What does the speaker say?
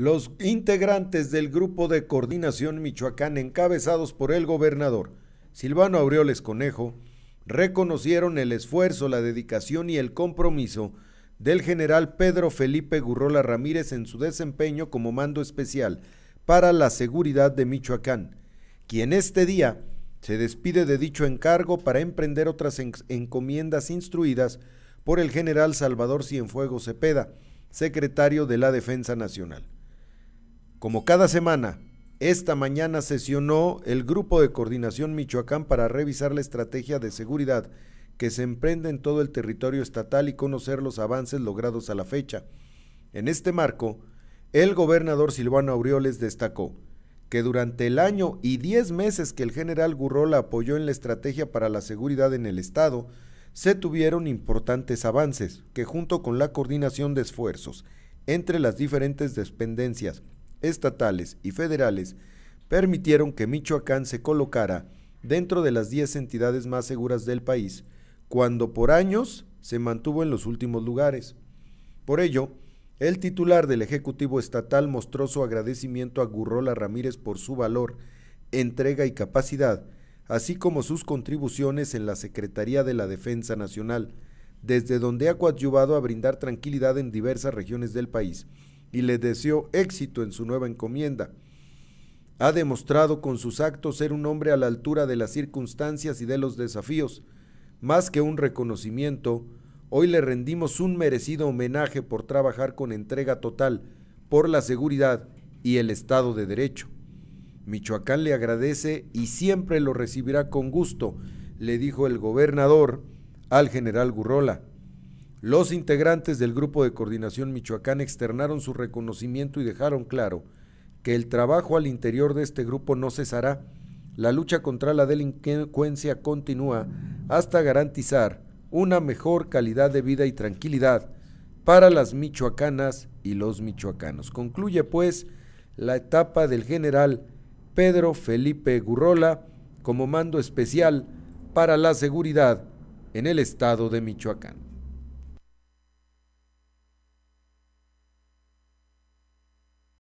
los integrantes del Grupo de Coordinación Michoacán, encabezados por el gobernador Silvano Aureoles Conejo, reconocieron el esfuerzo, la dedicación y el compromiso del general Pedro Felipe Gurrola Ramírez en su desempeño como mando especial para la seguridad de Michoacán, quien este día se despide de dicho encargo para emprender otras encomiendas instruidas por el general Salvador Cienfuegos Cepeda, secretario de la Defensa Nacional. Como cada semana, esta mañana sesionó el Grupo de Coordinación Michoacán para revisar la estrategia de seguridad que se emprende en todo el territorio estatal y conocer los avances logrados a la fecha. En este marco, el gobernador Silvano Aureoles destacó que durante el año y 10 meses que el general Gurrola apoyó en la estrategia para la seguridad en el Estado, se tuvieron importantes avances que junto con la coordinación de esfuerzos entre las diferentes dependencias estatales y federales permitieron que Michoacán se colocara dentro de las 10 entidades más seguras del país, cuando por años se mantuvo en los últimos lugares. Por ello, el titular del Ejecutivo Estatal mostró su agradecimiento a Gurrola Ramírez por su valor, entrega y capacidad, así como sus contribuciones en la Secretaría de la Defensa Nacional, desde donde ha coadyuvado a brindar tranquilidad en diversas regiones del país, y le deseó éxito en su nueva encomienda. Ha demostrado con sus actos ser un hombre a la altura de las circunstancias y de los desafíos. Más que un reconocimiento, hoy le rendimos un merecido homenaje por trabajar con entrega total por la seguridad y el Estado de Derecho. Michoacán le agradece y siempre lo recibirá con gusto, le dijo el gobernador al general Gurrola. Los integrantes del Grupo de Coordinación Michoacán externaron su reconocimiento y dejaron claro que el trabajo al interior de este grupo no cesará. La lucha contra la delincuencia continúa hasta garantizar una mejor calidad de vida y tranquilidad para las michoacanas y los michoacanos. Concluye pues la etapa del general Pedro Felipe Gurrola como mando especial para la seguridad en el estado de Michoacán.